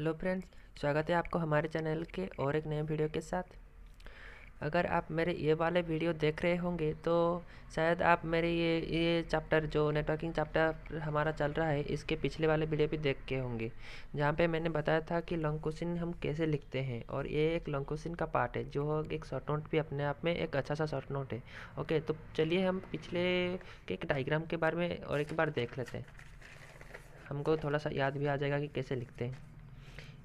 hello friends स्वागत है आपको हमारे चैनल के और एक नए वीडियो के साथ अगर आप मेरे ये वाले वीडियो देख रहे होंगे तो शायद आप मेरे ये ये चैप्टर जो नेटवर्किंग चैप्टर हमारा चल रहा है इसके पिछले वाले वीडियो भी देख के होंगे जहाँ पे मैंने बताया था कि लॉन्ग क्वेश्चन हम कैसे लिखते हैं और ये एक लॉन्ग क्वेश्चन का पार्ट है जो एक शॉर्ट नोट भी अपने आप में एक अच्छा सा शॉर्ट नोट है ओके तो चलिए हम पिछले के एक डाइग्राम के बारे में और एक बार देख लेते हैं हमको थोड़ा सा याद भी आ जाएगा कि कैसे लिखते हैं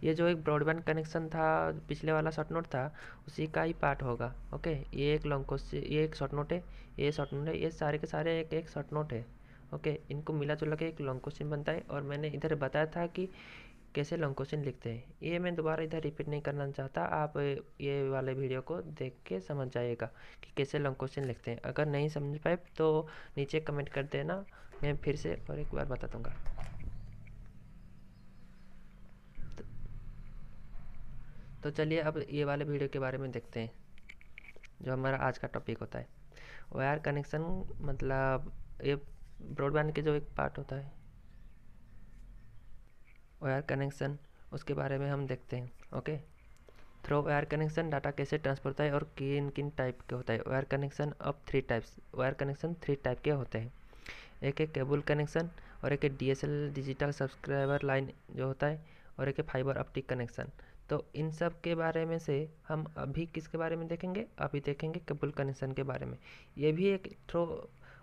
ये जो एक ब्रॉडबैंड कनेक्शन था पिछले वाला शॉर्ट नोट था उसी का ही पार्ट होगा ओके ये एक लॉन्ग क्वेश्चन ये एक शॉर्ट नोट है ये शॉर्ट नोट है ये सारे के सारे एक एक शॉर्ट नोट है ओके इनको मिला जुला के एक लॉन्ग क्वेश्चन बनता है और मैंने इधर बताया था कि कैसे लॉन्ग क्वेश्चन लिखते हैं ये मैं दोबारा इधर रिपीट नहीं करना चाहता आप ये वाले वीडियो को देख के समझ जाइएगा कि कैसे लॉन्ग क्वेश्चन लिखते हैं अगर नहीं समझ पाए तो नीचे कमेंट कर देना मैं फिर से और एक बार बता दूँगा तो चलिए अब ये वाले वीडियो के बारे में देखते हैं जो हमारा आज का टॉपिक होता है वायर कनेक्शन मतलब ये ब्रॉडबैंड के जो एक पार्ट होता है वायर कनेक्शन उसके बारे में हम देखते हैं okay through wire connection data कैसे ट्रांसफर होता है और किन किन टाइप के होता है वायर कनेक्शन अब three types wire connection three type के होते हैं एक है केबल कनेक्शन और एक है डीएसएल डिजिटल सब्सक्राइबर लाइन जो होता है और एक है फाइबर ऑप्टिक कनेक्शन तो इन सब के बारे में से हम अभी किसके बारे में देखेंगे अभी देखेंगे कबुल कनेक्शन के बारे में ये भी एक थ्रो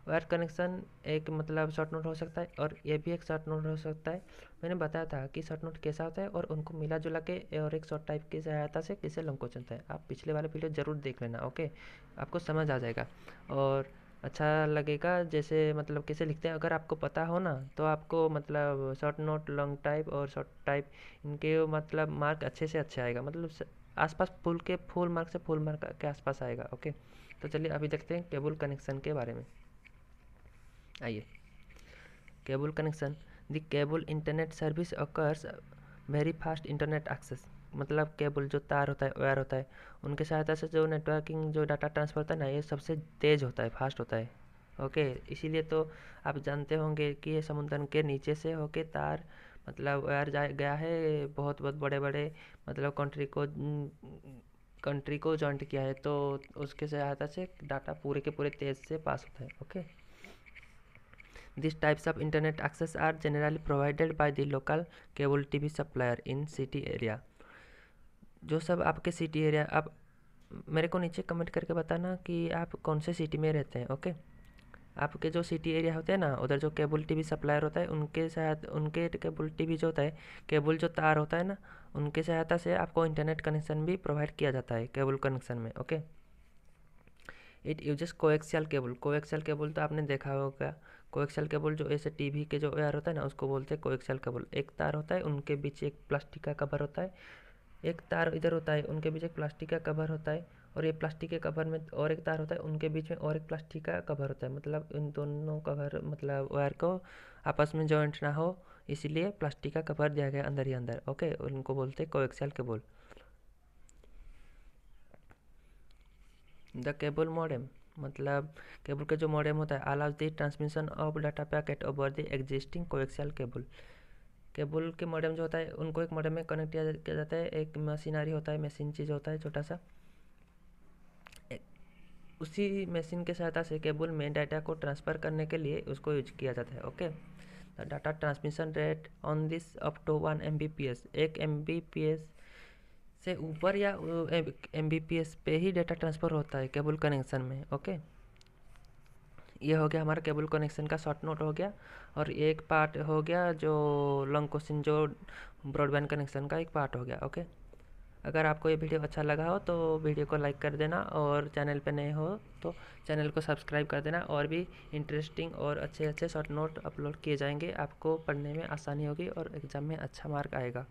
वायर कनेक्शन एक मतलब शॉर्ट नोट हो सकता है और ये भी एक शॉर्ट नोट हो सकता है मैंने बताया था कि शॉर्ट नोट कैसा होता है और उनको मिला जुला के और एक शॉर्ट टाइप की सहायता से किसे लंग को चलता है आप पिछले वाले वीडियो ज़रूर देख लेना ओके आपको समझ आ जाएगा और अच्छा लगेगा जैसे मतलब कैसे लिखते हैं अगर आपको पता हो ना तो आपको मतलब शॉर्ट नोट लॉन्ग टाइप और शॉर्ट टाइप इनके मतलब मार्क अच्छे से अच्छे आएगा मतलब आसपास फुल के फुल मार्क से फुल मार्क के आसपास आएगा ओके तो चलिए अभी देखते हैं केबल कनेक्शन के बारे में आइए cable connection the cable internet service occurs very fast internet access मतलब केबल जो तार होता है वायर होता है उनके सहायता से जो नेटवर्किंग जो डाटा ट्रांसफ़र होता है ना ये सबसे तेज़ होता है फास्ट होता है ओके इसीलिए तो आप जानते होंगे कि ये समुद्र के नीचे से होके तार मतलब वायर जा गया है बहुत बहुत बड़े बड़े मतलब कंट्री को कंट्री को जॉइंट किया है तो उसके सहायता से डाटा पूरे के पूरे तेज़ से पास होता है okay this types of internet access are generally provided by the local cable TV supplier in city area जो सब आपके सिटी एरिया आप मेरे को नीचे कमेंट करके बताना कि आप कौन से सिटी में रहते हैं ओके आपके जो सिटी एरिया होते हैं ना उधर जो केबल टीवी सप्लायर होता है उनके साथ उनके केबल टीवी जो होता है केबल जो तार होता है ना उनके सहायता से आपको इंटरनेट कनेक्शन भी प्रोवाइड किया जाता है केबल कनेक्शन में okay it uses coaxial cable coaxial cable तो आपने देखा होगा कोएक्सियल केबल जो ऐसे टीवी के जो वायर होता है ना उसको बोलते हैं कोएक्सियल केबल एक तार होता है उनके बीच एक प्लास्टिक का कवर होता है एक तार इधर होता है उनके बीच एक प्लास्टिक का कवर होता है और ये प्लास्टिक के कवर में और एक तार होता है उनके बीच में और एक प्लास्टिक का कवर होता है मतलब इन दोनों कवर मतलब वायर को आपस में जॉइंट ना हो इसीलिए प्लास्टिक का कवर दिया गया अंदर ही अंदर ओके उनको बोलते हैं coaxial cable the cable modem मतलब केबल का के जो मॉडेम होता है allows the transmission of data packet over the existing coaxial cable cable के मॉडम जो होता है उनको एक मॉडम में कनेक्ट किया किया जाता है एक मशीनरी होता है मशीन चीज़ होता है छोटा सा उसी मशीन के सहायता से केबल में डाटा को ट्रांसफ़र करने के लिए उसको यूज किया जाता है okay data transmission rate on this up to one M B P S एक एम बी पी एस से ऊपर या एम बी पी एस पे ही डाटा ट्रांसफ़र होता है केबल कनेक्शन में ओके ये हो गया हमारा केबल कनेक्शन का शॉर्ट नोट हो गया और एक पार्ट हो गया जो लॉन्ग क्वेश्चन जो ब्रॉडबैंड कनेक्शन का एक पार्ट हो गया ओके अगर आपको ये वीडियो अच्छा लगा हो तो वीडियो को लाइक कर देना और चैनल पे नए हो तो चैनल को सब्सक्राइब कर देना और भी इंटरेस्टिंग और अच्छे अच्छे शॉर्ट नोट अपलोड किए जाएंगे आपको पढ़ने में आसानी होगी और एग्ज़ाम में अच्छा मार्क आएगा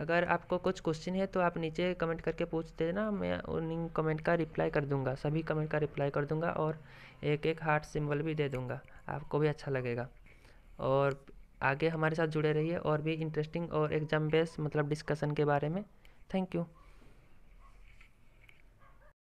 अगर आपको कुछ क्वेश्चन है तो आप नीचे कमेंट करके पूछ देना मैं उन कमेंट का रिप्लाई कर दूंगा सभी कमेंट का रिप्लाई कर दूंगा और एक एक हार्ट सिंबल भी दे दूंगा आपको भी अच्छा लगेगा और आगे हमारे साथ जुड़े रहिए और भी इंटरेस्टिंग और एग्ज़ाम बेस्ड मतलब डिस्कशन के बारे में थैंक यू